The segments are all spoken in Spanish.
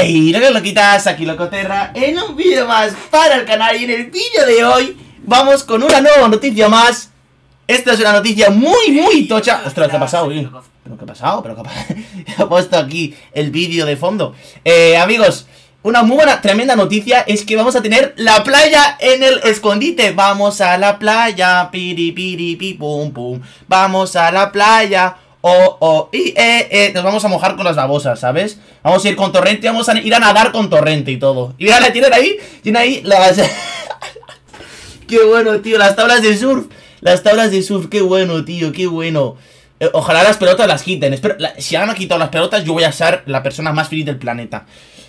Hey, lo que lo quitas, aquí Locoterra, en un vídeo más para el canal y en el vídeo de hoy vamos con una nueva noticia más. Esta es una noticia muy, muy tocha. Ostras, ¿qué ha pasado? Bien? ¿Pero qué ha pasado? qué ha pasado pero qué ha pasado? He puesto aquí el vídeo de fondo. Eh, amigos, una muy buena, tremenda noticia es que vamos a tener la playa en el escondite. Vamos a la playa, piri, piri, pum, pum. Vamos a la playa o, o, y, eh, e, nos vamos a mojar con las babosas, ¿sabes? Vamos a ir con torrente, vamos a ir a nadar con torrente y todo. Y mira, la tienen ahí, tienen ahí las... qué bueno, tío, las tablas de surf. Las tablas de surf, qué bueno, tío, qué bueno. Eh, ojalá las pelotas las quiten. Espero, si han quitado las pelotas, yo voy a ser la persona más feliz del planeta.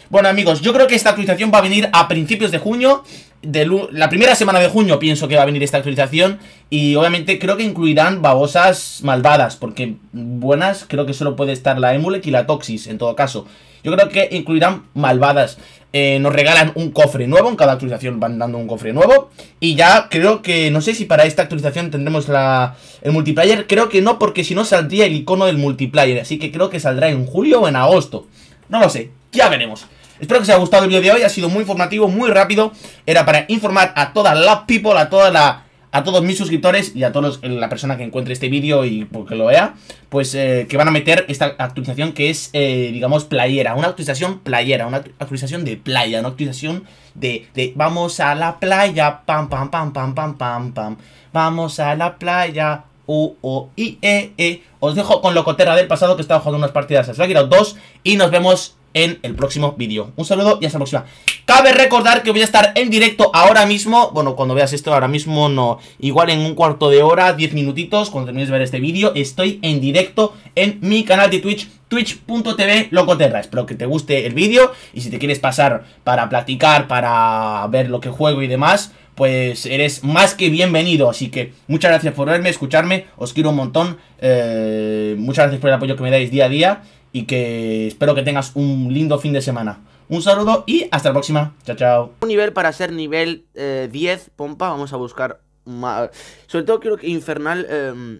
Bueno, amigos, yo creo que esta actualización va a venir a principios de junio la primera semana de junio pienso que va a venir esta actualización y obviamente creo que incluirán babosas malvadas, porque buenas creo que solo puede estar la Emulek y la Toxis en todo caso. Yo creo que incluirán malvadas. Eh, nos regalan un cofre nuevo, en cada actualización van dando un cofre nuevo Y ya creo que, no sé si para esta actualización tendremos la, el multiplayer Creo que no, porque si no saldría el icono del multiplayer Así que creo que saldrá en julio o en agosto No lo sé, ya veremos Espero que os haya gustado el vídeo de hoy, ha sido muy informativo, muy rápido. Era para informar a todas las people, a toda la a todos mis suscriptores y a todos la persona que encuentre este vídeo y porque lo vea, pues eh, que van a meter esta actualización que es, eh, digamos, playera, una actualización playera, una actualización de playa, una actualización de, de vamos a la playa, pam, pam, pam, pam, pam, pam, pam, vamos a la playa, u o, i, e, e. Os dejo con Locotera del pasado que estaba jugando unas partidas a Slack 2 y nos vemos en el próximo vídeo. Un saludo y hasta la próxima. Cabe recordar que voy a estar en directo ahora mismo. Bueno, cuando veas esto, ahora mismo no. Igual en un cuarto de hora, 10 minutitos, cuando termines de ver este vídeo, estoy en directo en mi canal de Twitch, twitch.tv locoterra. Espero que te guste el vídeo y si te quieres pasar para platicar, para ver lo que juego y demás, pues eres más que bienvenido. Así que muchas gracias por verme, escucharme, os quiero un montón. Eh, muchas gracias por el apoyo que me dais día a día y que espero que tengas un lindo fin de semana. Un saludo y hasta la próxima. Chao, chao. Un nivel para ser nivel 10, eh, pompa. Vamos a buscar... Más. Sobre todo quiero que Infernal... Em,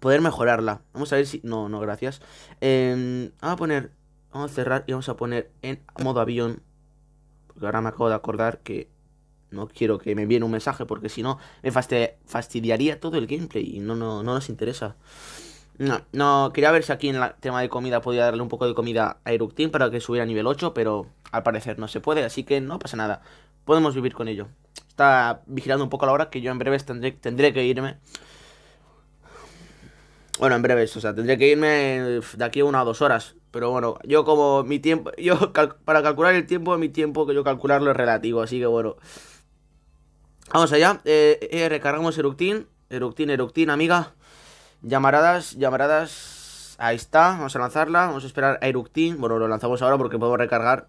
poder mejorarla. Vamos a ver si... No, no, gracias. Em, vamos a poner... Vamos a cerrar y vamos a poner en modo avión. Porque ahora me acabo de acordar que... No quiero que me viene un mensaje porque si no me fastidiaría todo el gameplay y no, no, no nos interesa. No, no, quería ver si aquí en el tema de comida podía darle un poco de comida a Eructin para que subiera a nivel 8, pero al parecer no se puede, así que no pasa nada. Podemos vivir con ello. Está vigilando un poco la hora que yo en breves tendré, tendré que irme. Bueno, en breves, o sea, tendré que irme de aquí a una o dos horas. Pero bueno, yo como mi tiempo, yo para calcular el tiempo, mi tiempo que yo calcularlo es relativo, así que bueno. Vamos allá, eh, eh, recargamos Eructin, Eructin, Eructin, amiga. Llamaradas, llamaradas. Ahí está, vamos a lanzarla. Vamos a esperar a Eructin Bueno, lo lanzamos ahora porque podemos recargar.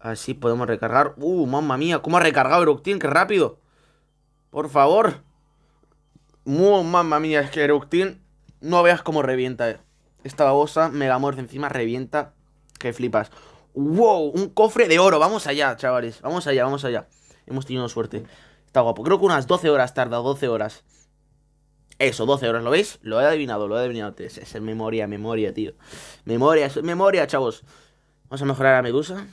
Así podemos recargar. Uh, mamma mía, cómo ha recargado Eructin? qué rápido. Por favor. Uh, mamma mía, es que Eructin No veas cómo revienta. Eh. Esta babosa, mega muerde encima, revienta. ¡Qué flipas. ¡Wow! Un cofre de oro. Vamos allá, chavales. Vamos allá, vamos allá. Hemos tenido suerte. Está guapo. Creo que unas 12 horas tarda, 12 horas. Eso, 12 horas, ¿lo veis? Lo he adivinado, lo he adivinado. Es, es memoria, memoria, tío. Memoria, es memoria, chavos. Vamos a mejorar a Medusa.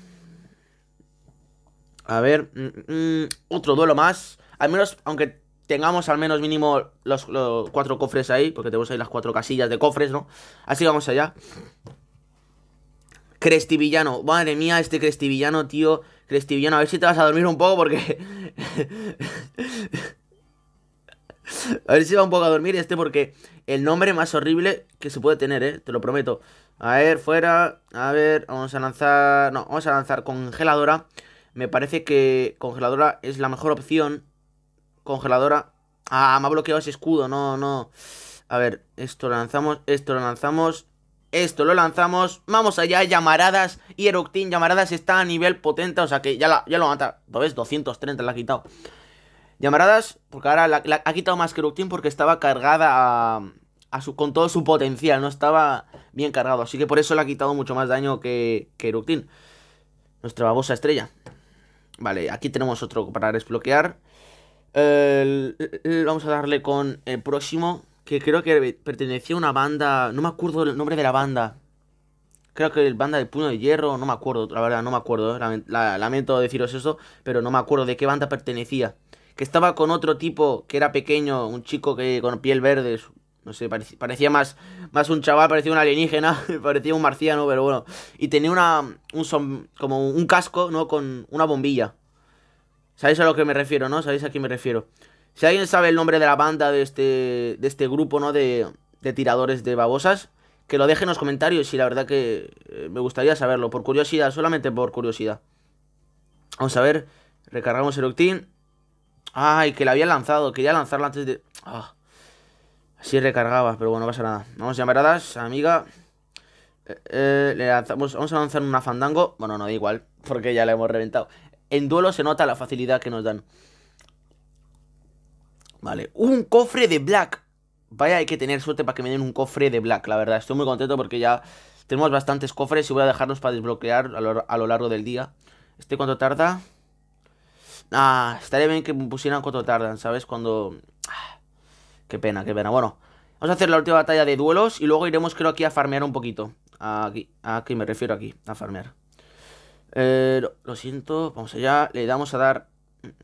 A ver, mm, mm, otro duelo más. Al menos, aunque tengamos al menos mínimo los, cuatro cofres ahí, porque tenemos ahí las cuatro casillas de cofres, ¿no? Así vamos allá. Crestivillano, madre mía, este Crestivillano, tío. Crestivillano, a ver si te vas a dormir un poco porque... A ver si va un poco a dormir este porque el nombre más horrible que se puede tener, ¿eh? Te lo prometo. A ver, fuera. A ver, vamos a lanzar... No, vamos a lanzar congeladora. Me parece que congeladora es la mejor opción. Congeladora. Ah, me ha bloqueado ese escudo. No, no. A ver, esto lo lanzamos, esto lo lanzamos. Esto lo lanzamos. Vamos allá, llamaradas. Y Eructin, llamaradas está a nivel potente. O sea que ya, ya lo mata. ¿Lo ves? 230 la ha quitado. Llamaradas, porque ahora la, ha quitado más que Team porque estaba cargada con todo su potencial, no estaba bien cargado. Así que por eso le ha quitado mucho más daño que, que Nuestra babosa estrella. Vale, aquí tenemos otro para desbloquear. vamos a darle con el próximo, que creo que pertenecía a una banda... No me acuerdo el nombre de la banda. Creo que el banda del Puño de Hierro, no me acuerdo, la verdad, no me acuerdo. Eh, lamento deciros eso, pero no me acuerdo de qué banda pertenecía que estaba con otro tipo que era pequeño, un chico que con piel verde, no sé, parecía, más, más un chaval, parecía un alienígena, parecía un marciano, pero bueno. Y tenía una, un como un casco, ¿no? Con una bombilla. ¿Sabéis a lo que me refiero, no? ¿Sabéis a quién me refiero? Si alguien sabe el nombre de la banda de este, de este grupo, ¿no? De, de tiradores de babosas, que lo deje en los comentarios y la verdad que eh, me gustaría saberlo, por curiosidad, solamente por curiosidad. Vamos a ver, recargamos el octín Ay, que la había lanzado. Quería lanzarla antes de... ah, Así recargaba, pero bueno, no pasa nada. Vamos llamaradas, amiga. a eh, eh, le lanzamos, vamos a lanzar una fandango. Bueno, no da igual, porque ya la hemos reventado. En duelo se nota la facilidad que nos dan. Vale, un cofre de Black. Vaya, hay que tener suerte para que me den un cofre de Black, la verdad. Estoy muy contento porque ya tenemos bastantes cofres y voy a dejarlos para desbloquear a lo, a lo largo del día. ¿Este cuánto tarda? Ah, estaría bien que me pusieran cuatro tardan, ¿sabes? Cuando... Ah, qué pena, qué pena. Bueno, vamos a hacer la última batalla de duelos y luego iremos, creo, aquí a farmear un poquito. Aquí, aquí me refiero aquí, a farmear. Eh, lo, siento, vamos allá. Le damos a dar...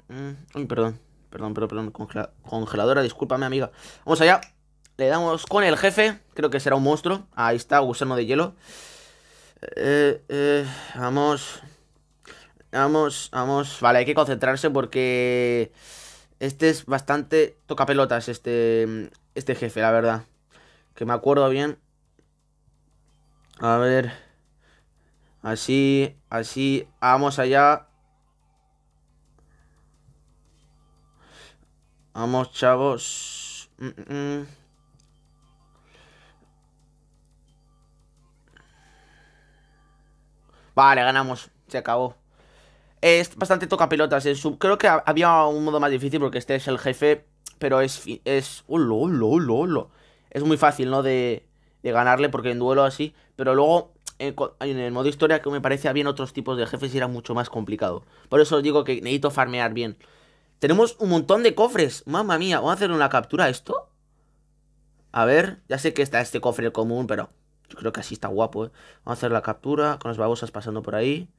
Mm, mm, mm, uy, perdón, perdón, perdón, perdón. congeladora, discúlpame, amiga. Vamos allá. Le damos con el jefe. Creo que será un monstruo. Ahí está, gusano de hielo. Eh, eh, vamos. Vamos, vamos. Vale, hay que concentrarse porque... Este es bastante pelotas este, este jefe, la verdad. Que me acuerdo bien. A ver. Así, así. Vamos allá. Vamos, chavos. Mm, mm, mm. Vale, ganamos. Se acabó. Es bastante toca pelotas. creo que había un modo más difícil porque este es el jefe, pero es... es Es muy fácil, ¿no? De, ganarle porque en duelo así. Pero luego en el modo historia que me parece habían otros tipos de jefes y era mucho más complicado. Por eso os digo que necesito farmear bien. Tenemos un montón de cofres. Mamma mía, vamos a hacer una captura a esto. A ver, ya sé que está este cofre común, pero yo creo que así está guapo, ¿eh? Vamos a hacer la captura con las babosas pasando por ahí.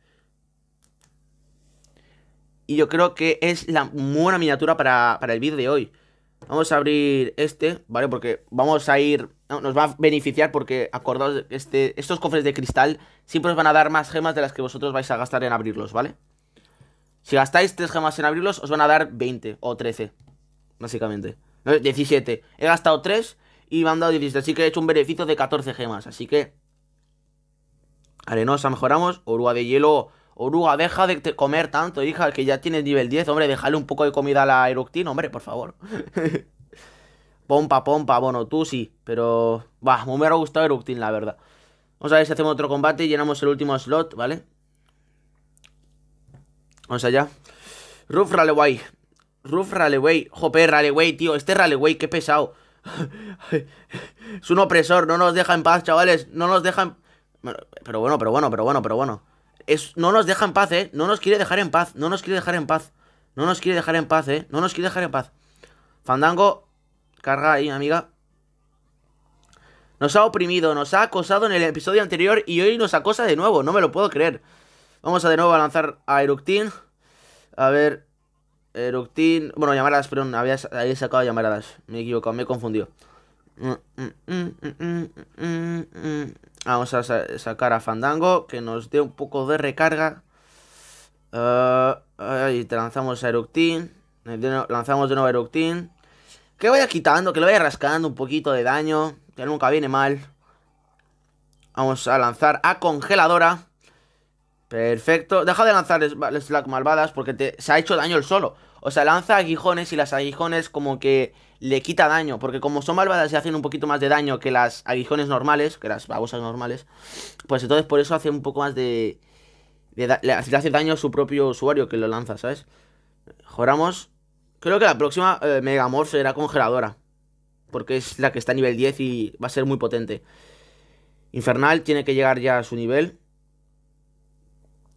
Y yo creo que es la buena miniatura para, el vídeo de hoy. Vamos a abrir este, ¿vale? Porque vamos a ir... nos va a beneficiar porque, acordaos, este, estos cofres de cristal siempre os van a dar más gemas de las que vosotros vais a gastar en abrirlos, ¿vale? Si gastáis 3 gemas en abrirlos, os van a dar 20 o 13, básicamente. 17. He gastado 3 y me han dado 17, así que he hecho un beneficio de 14 gemas. Así que... Arenosa mejoramos, Orúa de hielo Oruga, deja de comer tanto, hija, que ya tienes nivel 10. Hombre, déjale un poco de comida a la Eructin, hombre, por favor. pompa, pompa, bueno, tú sí, pero... Bah, me hubiera gustado Eructin, la verdad. Vamos a ver si hacemos otro combate y llenamos el último slot, ¿vale? Vamos allá. Ruf Raleway. Ruf Raleway. Jope, Raleway, tío. Este Raleway, qué pesado. es un opresor. No nos deja en paz, chavales. No nos deja en... Pero bueno, pero bueno, pero bueno, pero bueno. Es, no nos deja en paz, ¿eh? No nos quiere dejar en paz, no nos quiere dejar en paz. No nos quiere dejar en paz, ¿eh? No nos quiere dejar en paz. Fandango, carga ahí, amiga. Nos ha oprimido, nos ha acosado en el episodio anterior y hoy nos acosa de nuevo, no me lo puedo creer. Vamos a de nuevo a lanzar a Eructin. A ver, Eructin... Bueno, llamaradas, perdón, había, había sacado llamaradas. Me he equivocado, me he confundido. Mm, mm, mm, Vamos a sacar a Fandango, que nos dé un poco de recarga. y ah, te lanzamos a Eructin. Lanzamos de nuevo a Eructin. Que vaya quitando, que le vaya rascando un poquito de daño. Que nunca viene mal. Vamos a lanzar a Congeladora. Perfecto. Deja de lanzar Slack Malvadas porque te, se ha hecho daño el solo. O sea, lanza aguijones y las aguijones como que le quita daño. Porque como son malvadas y hacen un poquito más de daño que las aguijones normales, que las babosas normales, pues entonces por eso hace un poco más de... le hace daño a su propio usuario que lo lanza, ¿sabes? Joramos. Creo que la próxima Mega eh, Megamorph será congeladora. Porque es la que está a nivel 10 y va a ser muy potente. Infernal tiene que llegar ya a su nivel.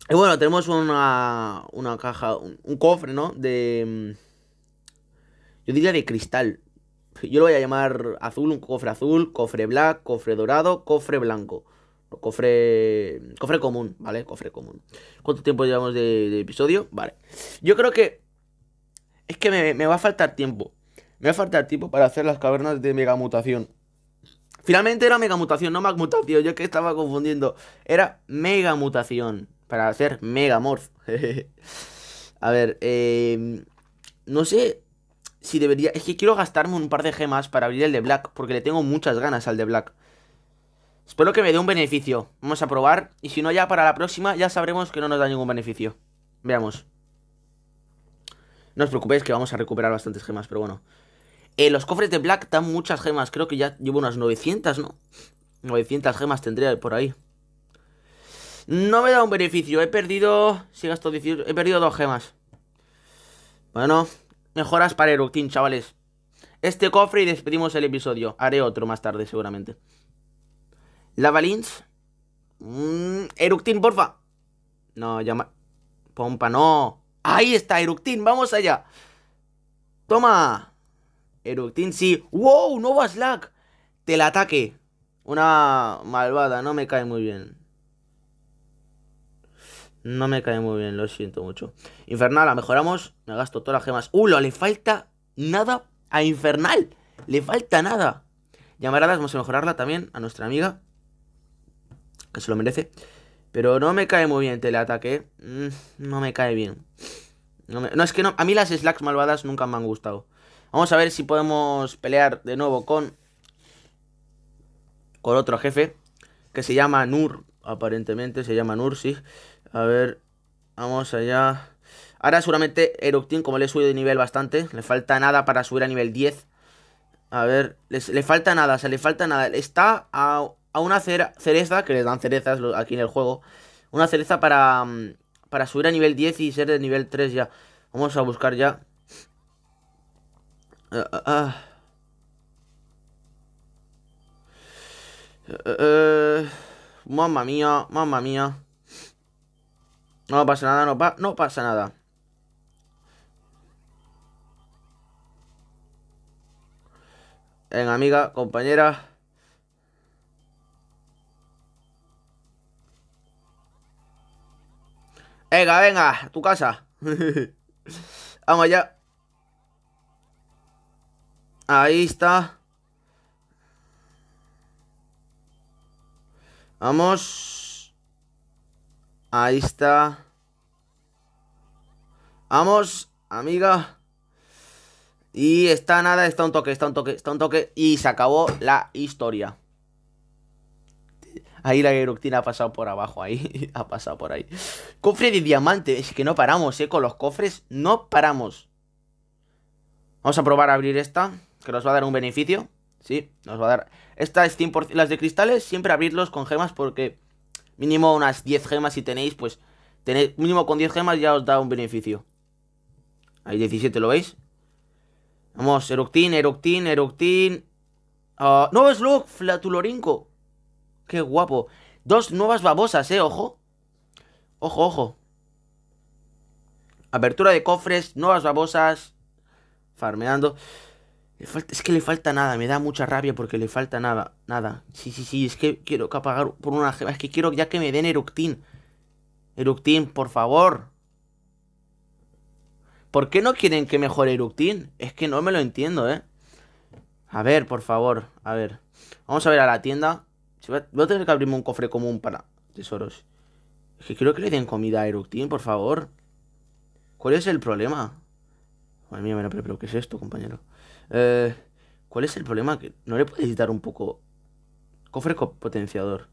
Y bueno, tenemos una, una caja, un, cofre, ¿no? De... Mm, yo diría de cristal. Yo lo voy a llamar azul, un cofre azul, cofre black, cofre dorado, cofre blanco. Cofre... Cofre común, ¿vale? Cofre común. ¿Cuánto tiempo llevamos de, episodio? Vale. Yo creo que... Es que me, me, va a faltar tiempo. Me va a faltar tiempo para hacer las cavernas de megamutación. Finalmente era megamutación, no magmutación. Yo que estaba confundiendo. Era megamutación para hacer Megamorph. a ver, eh, no sé si debería... Es que quiero gastarme un par de gemas para abrir el de Black, porque le tengo muchas ganas al de Black. Espero que me dé un beneficio. Vamos a probar. Y si no, ya para la próxima ya sabremos que no nos da ningún beneficio. Veamos. No os preocupéis que vamos a recuperar bastantes gemas, pero bueno. Eh, los cofres de Black dan muchas gemas. Creo que ya llevo unas 900, ¿no? 900 gemas tendría por ahí. No me da un beneficio. He perdido... Si gasto He perdido dos gemas. Bueno, mejoras para Eructin, chavales. Este cofre y despedimos el episodio. Haré otro más tarde, seguramente. Lavalins. Mm, Eructin, porfa. No, llama... Pompa, no. Ahí está, Eructin, vamos allá. Toma. Eructin, sí. ¡Wow! Nova Slack. ataque Una malvada, no me cae muy bien. No me cae muy bien, lo siento mucho. Infernal, la mejoramos. Me gasto todas las gemas. ¡Uh! Le falta nada a Infernal. Le falta nada. Llamaradas, vamos a mejorarla también a nuestra amiga. Que se lo merece. Pero no me cae muy bien teleataque. ¿eh? Mm, no me cae bien. No, es que no. A mí las slacks malvadas nunca me han gustado. Vamos a ver si podemos pelear de nuevo con. Con otro jefe. Que se llama Nur. Aparentemente se llama Nur, sí. A ver, vamos allá. Ahora seguramente Eructin, como le he subido de nivel bastante, le falta nada para subir a nivel 10. A ver, le falta nada, o sea, le falta nada. Está a, a una cereza, que les dan cerezas aquí en el juego. Una cereza para, mm, para subir a nivel 10 y ser de nivel 3 ya. Vamos a buscar ya. Eh, eh, eh. mamma mía, mamma mía. No pasa nada, no, no pasa nada. en amiga, compañera. Venga, venga, tu casa. Vamos allá. Ahí está. Vamos. Ahí está. Vamos, amiga. Y está nada, está un toque, está un toque, está un toque. Y se acabó la historia. Ahí la Eructina ha pasado por abajo, ahí. ha pasado por ahí. Cofre de diamante. Es que no paramos, eh. Con los cofres no paramos. Vamos a probar a abrir esta. Que nos va a dar un beneficio. Sí, nos va a dar. Esta es 100%. Las de cristales, siempre abrirlos con gemas porque Mínimo unas 10 gemas si tenéis, pues tenéis, mínimo con 10 gemas ya os da un beneficio. Hay 17, ¿lo veis? Vamos, Eroctin, Eroctin, Eroctin... Ah, no es Slug, Flatulorinco. Qué guapo. Dos nuevas babosas, eh, ojo. Ojo, ojo. Apertura de cofres, nuevas babosas. Farmeando es que le falta nada, me da mucha rabia porque le falta nada, nada. Sí, sí, sí, es que quiero que apagar por una es que quiero ya que me den Eructin. Eructin, por favor. ¿Por qué no quieren que mejore Eructin? Es que no me lo entiendo, ¿eh? A ver, por favor, a ver. Vamos a ver a la tienda. Voy a tener que abrirme un cofre común para tesoros. Es que quiero que le den comida a Eructin, por favor. ¿Cuál es el problema? Madre mía, pero ¿qué es esto, compañero? Eh, ¿Cuál es el problema? Que no le puedo editar un poco. Cofre potenciador.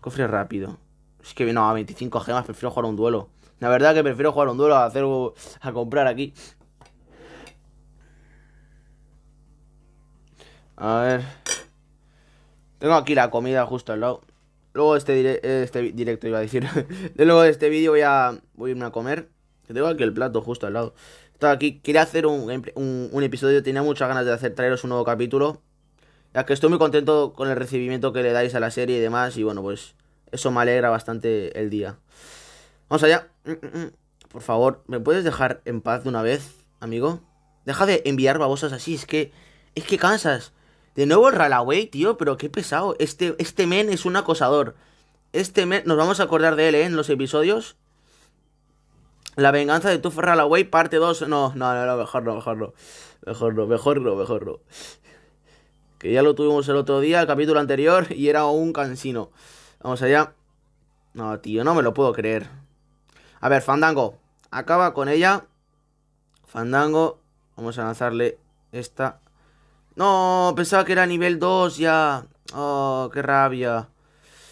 Cofre rápido. Es que no, a 25 gemas prefiero jugar un duelo. La verdad que prefiero jugar un duelo a hacer a comprar aquí. A ver. Tengo aquí la comida justo al lado. Luego este, este directo iba a decir. Luego de este vídeo voy a, voy a irme a comer. tengo aquí el plato justo al lado aquí quería hacer un, episodio, tenía muchas ganas de hacer traeros un nuevo capítulo. Ya que estoy muy contento con el recibimiento que le dais a la serie y demás. Y bueno, pues eso me alegra bastante el día. Vamos allá. Mm, mm, mm. Por favor, ¿me puedes dejar en paz de una vez, amigo? Deja de enviar babosas así, es que... Es que cansas. De nuevo el Ralaway, tío, pero qué pesado. Este, este men es un acosador. Este men... Nos vamos a acordar de él, ¿eh? En los episodios. La venganza de tu Ferralaway, parte 2. No, no, no, no, mejor no, mejor no. Mejor no, mejor no, mejor no. Que ya lo tuvimos el otro día, el capítulo anterior, y era un cansino. Vamos allá. No, tío, no me lo puedo creer. A ver, Fandango. Acaba con ella. Fandango. Vamos a lanzarle esta. No, pensaba que era nivel 2 ya. Oh, qué rabia.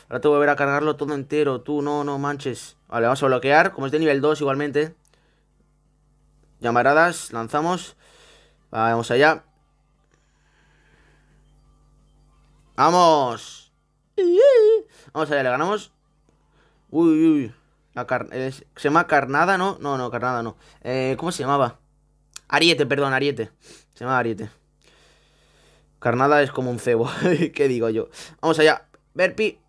Ahora te volver a cargarlo todo entero, tú, no, no manches. Vale, vamos a bloquear, como es de nivel 2 igualmente. Llamaradas, lanzamos. Vamos allá. ¡Vamos! Vamos allá, le ganamos. Uy, uy, La se llama carnada, ¿no? No, no, carnada no. Eh, ¿Cómo se llamaba? Ariete, perdón, ariete. Se llama ariete. Carnada es como un cebo. ¿Qué digo yo? Vamos allá. Verpi.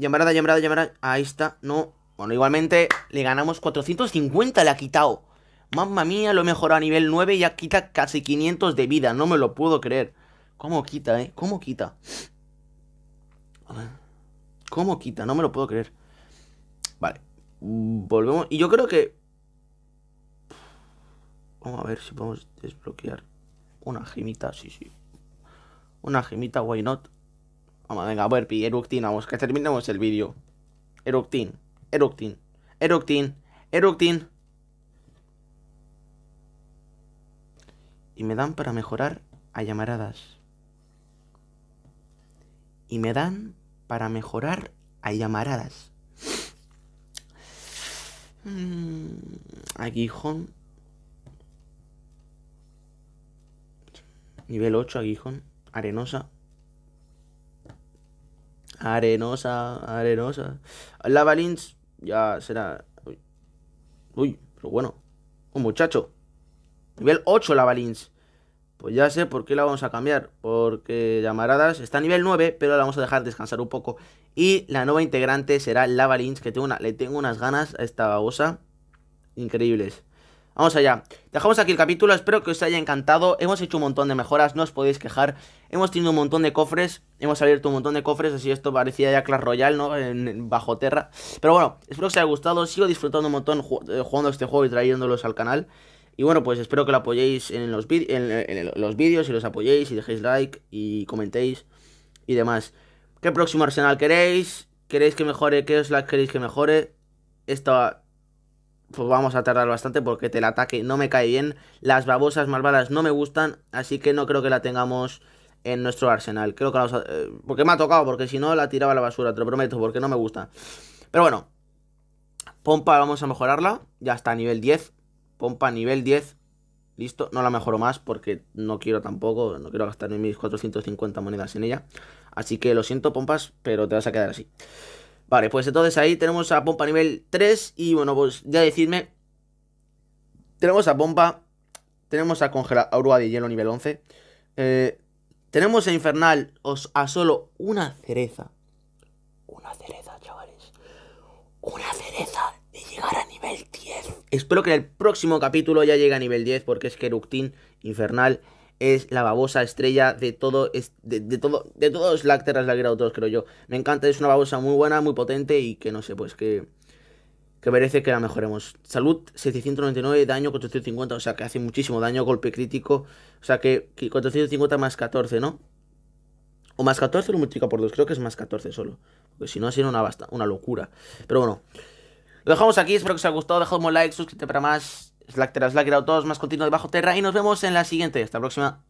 Llamarada, llamarada, llamarada. Ahí está. No. Bueno, igualmente le ganamos 450. Le ha quitado. Mamma mía, lo mejoró a nivel 9 y ya quita casi 500 de vida. No me lo puedo creer. ¿Cómo quita, eh? ¿Cómo quita? ¿Cómo quita? No me lo puedo creer. Vale. Mm, volvemos. Y yo creo que... Vamos a ver si podemos desbloquear una gemita. Sí, sí. Una gemita, why not? Vamos, venga, Burpee, Eructin, vamos, que terminemos el vídeo. Eructin, Eructin, Eructin, Eructin. Y me dan para mejorar a llamaradas. Y me dan para mejorar a llamaradas. Mm, aguijón. Nivel 8, aguijón. Arenosa. Arenosa, arenosa. Lavalins ya será... Uy. pero bueno. Un muchacho. Nivel 8 Lavalins. Pues ya sé por qué la vamos a cambiar. Porque Llamaradas está a nivel 9, pero la vamos a dejar descansar un poco. Y la nueva integrante será Lavalins, que tengo le tengo unas ganas a esta babosa. Increíbles. Vamos allá. Dejamos aquí el capítulo, espero que os haya encantado. Hemos hecho un montón de mejoras, no os podéis quejar. Hemos tenido un montón de cofres, hemos abierto un montón de cofres, así esto parecía ya Clash Royale, ¿no? En, bajo Terra Pero bueno, espero que os haya gustado, sigo disfrutando un montón eh, jugando este juego y trayéndolos al canal. Y bueno, pues espero que lo apoyéis en los, en, los vídeos y los apoyéis y dejéis like y comentéis y demás. ¿Qué próximo arsenal queréis? ¿Queréis que mejore? ¿Qué os la queréis que mejore? Esta pues vamos a tardar bastante porque el ataque no me cae bien. Las babosas malvadas no me gustan, así que no creo que la tengamos en nuestro arsenal. Creo que la eh, Porque me ha tocado, porque si no la tiraba a la basura, te lo prometo, porque no me gusta. Pero bueno, pompa vamos a mejorarla, ya está a nivel 10. Pompa nivel 10, listo. No la mejoro más porque no quiero tampoco, no quiero gastar mis 450 monedas en ella. Así que lo siento, pompas, pero te vas a quedar así. Vale, pues entonces ahí tenemos a pompa nivel 3 y bueno, pues ya decidme. Tenemos a pompa, tenemos a congelador de hielo nivel 11. Eh, tenemos a infernal os, a solo una cereza. Una cereza, chavales. Una cereza de llegar a nivel 10. Espero que en el próximo capítulo ya llegue a nivel 10 porque es que Ructin, infernal es la babosa estrella de todo, de, de, todo, de todos Lacteras la creo yo. Me encanta, es una babosa muy buena, muy potente y que no sé, pues que, que merece que la mejoremos. Salud 799, daño 450, o sea que hace muchísimo daño, golpe crítico, o sea que, 450 más 14, ¿no? O más 14 lo multiplica por 2, creo que es más 14 solo. Porque si no, ha sido una, una locura. Pero bueno, lo dejamos aquí, espero que os haya gustado, dejadme un like, suscríbete para más. Slack Slackera, todos más continuo de Bajo Terra y nos vemos en la siguiente. Hasta la próxima.